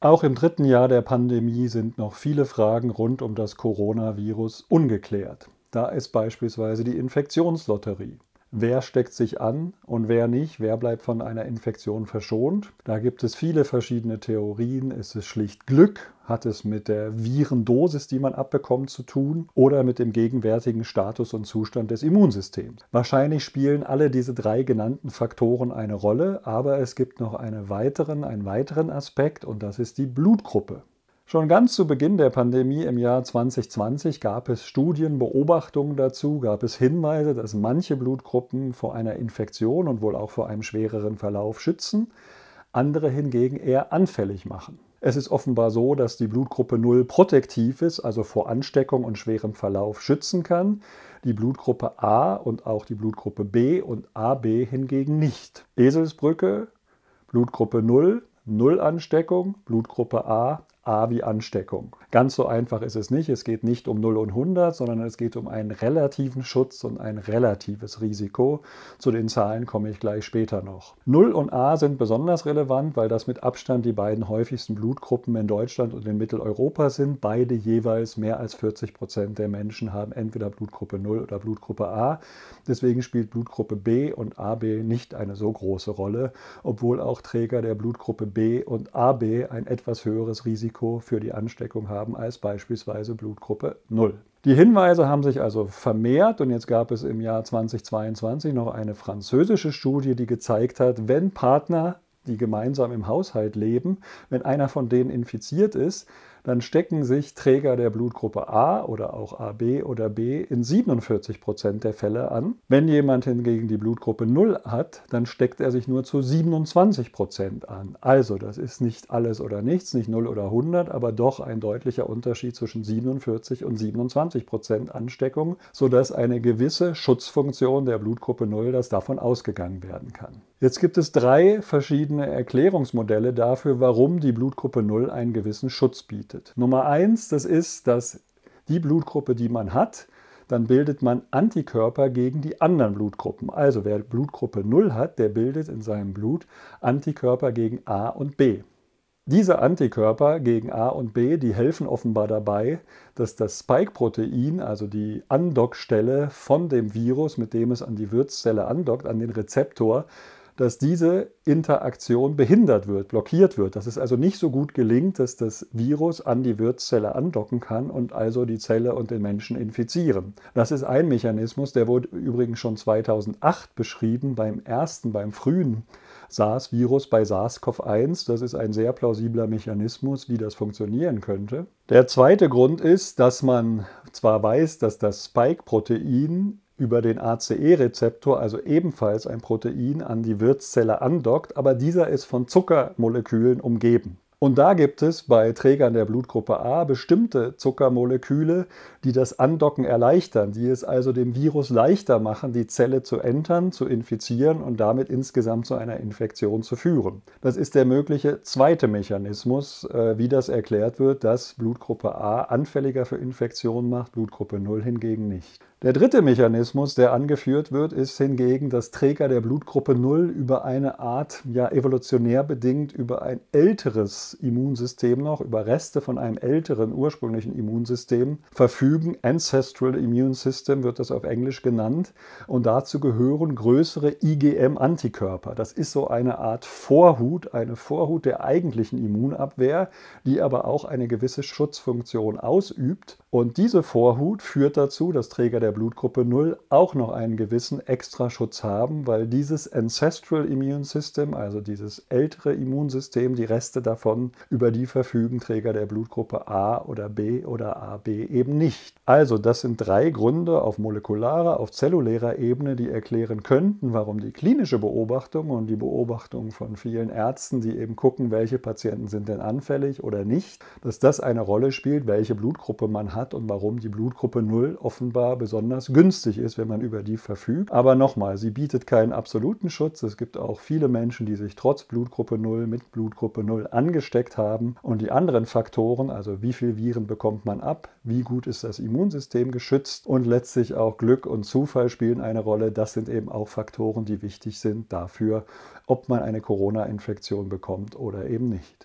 Auch im dritten Jahr der Pandemie sind noch viele Fragen rund um das Coronavirus ungeklärt. Da ist beispielsweise die Infektionslotterie wer steckt sich an und wer nicht, wer bleibt von einer Infektion verschont. Da gibt es viele verschiedene Theorien. Ist es schlicht Glück? Hat es mit der Virendosis, die man abbekommt, zu tun oder mit dem gegenwärtigen Status und Zustand des Immunsystems? Wahrscheinlich spielen alle diese drei genannten Faktoren eine Rolle, aber es gibt noch einen weiteren, einen weiteren Aspekt und das ist die Blutgruppe. Schon ganz zu Beginn der Pandemie im Jahr 2020 gab es Studien, Beobachtungen dazu, gab es Hinweise, dass manche Blutgruppen vor einer Infektion und wohl auch vor einem schwereren Verlauf schützen, andere hingegen eher anfällig machen. Es ist offenbar so, dass die Blutgruppe 0 protektiv ist, also vor Ansteckung und schwerem Verlauf schützen kann, die Blutgruppe A und auch die Blutgruppe B und AB hingegen nicht. Eselsbrücke, Blutgruppe 0, 0 Ansteckung, Blutgruppe A, A wie Ansteckung. Ganz so einfach ist es nicht. Es geht nicht um 0 und 100, sondern es geht um einen relativen Schutz und ein relatives Risiko. Zu den Zahlen komme ich gleich später noch. 0 und A sind besonders relevant, weil das mit Abstand die beiden häufigsten Blutgruppen in Deutschland und in Mitteleuropa sind. Beide jeweils mehr als 40 Prozent der Menschen haben entweder Blutgruppe 0 oder Blutgruppe A. Deswegen spielt Blutgruppe B und AB nicht eine so große Rolle, obwohl auch Träger der Blutgruppe B und AB ein etwas höheres Risiko Risiko für die Ansteckung haben als beispielsweise Blutgruppe 0. Die Hinweise haben sich also vermehrt und jetzt gab es im Jahr 2022 noch eine französische Studie, die gezeigt hat, wenn Partner die gemeinsam im Haushalt leben, wenn einer von denen infiziert ist, dann stecken sich Träger der Blutgruppe A oder auch AB oder B in 47 Prozent der Fälle an. Wenn jemand hingegen die Blutgruppe 0 hat, dann steckt er sich nur zu 27 Prozent an. Also das ist nicht alles oder nichts, nicht 0 oder 100, aber doch ein deutlicher Unterschied zwischen 47 und 27 Prozent Ansteckung, sodass eine gewisse Schutzfunktion der Blutgruppe 0, dass davon ausgegangen werden kann. Jetzt gibt es drei verschiedene verschiedene Erklärungsmodelle dafür, warum die Blutgruppe 0 einen gewissen Schutz bietet. Nummer 1, das ist, dass die Blutgruppe, die man hat, dann bildet man Antikörper gegen die anderen Blutgruppen. Also wer Blutgruppe 0 hat, der bildet in seinem Blut Antikörper gegen A und B. Diese Antikörper gegen A und B, die helfen offenbar dabei, dass das Spike-Protein, also die Andockstelle von dem Virus, mit dem es an die Wirtszelle andockt, an den Rezeptor, dass diese Interaktion behindert wird, blockiert wird, dass es also nicht so gut gelingt, dass das Virus an die Wirtszelle andocken kann und also die Zelle und den Menschen infizieren. Das ist ein Mechanismus, der wurde übrigens schon 2008 beschrieben beim ersten, beim frühen SARS-Virus bei SARS-CoV-1. Das ist ein sehr plausibler Mechanismus, wie das funktionieren könnte. Der zweite Grund ist, dass man zwar weiß, dass das Spike-Protein über den ACE-Rezeptor, also ebenfalls ein Protein, an die Wirtszelle andockt, aber dieser ist von Zuckermolekülen umgeben. Und da gibt es bei Trägern der Blutgruppe A bestimmte Zuckermoleküle, die das Andocken erleichtern, die es also dem Virus leichter machen, die Zelle zu entern, zu infizieren und damit insgesamt zu einer Infektion zu führen. Das ist der mögliche zweite Mechanismus, äh, wie das erklärt wird, dass Blutgruppe A anfälliger für Infektionen macht, Blutgruppe 0 hingegen nicht. Der dritte Mechanismus, der angeführt wird, ist hingegen, dass Träger der Blutgruppe 0 über eine Art, ja evolutionär bedingt, über ein älteres Immunsystem noch, über Reste von einem älteren ursprünglichen Immunsystem verfügen. Ancestral Immune System wird das auf Englisch genannt. Und dazu gehören größere IgM-Antikörper. Das ist so eine Art Vorhut, eine Vorhut der eigentlichen Immunabwehr, die aber auch eine gewisse Schutzfunktion ausübt. Und diese Vorhut führt dazu, dass Träger der Blutgruppe 0 auch noch einen gewissen Extraschutz haben, weil dieses Ancestral Immune System, also dieses ältere Immunsystem, die Reste davon, über die verfügen Träger der Blutgruppe A oder B oder AB eben nicht. Also das sind drei Gründe auf molekularer, auf zellulärer Ebene, die erklären könnten, warum die klinische Beobachtung und die Beobachtung von vielen Ärzten, die eben gucken, welche Patienten sind denn anfällig oder nicht, dass das eine Rolle spielt, welche Blutgruppe man hat hat und warum die Blutgruppe 0 offenbar besonders günstig ist, wenn man über die verfügt. Aber nochmal, sie bietet keinen absoluten Schutz. Es gibt auch viele Menschen, die sich trotz Blutgruppe 0 mit Blutgruppe 0 angesteckt haben. Und die anderen Faktoren, also wie viel Viren bekommt man ab, wie gut ist das Immunsystem geschützt und letztlich auch Glück und Zufall spielen eine Rolle. Das sind eben auch Faktoren, die wichtig sind dafür, ob man eine Corona-Infektion bekommt oder eben nicht.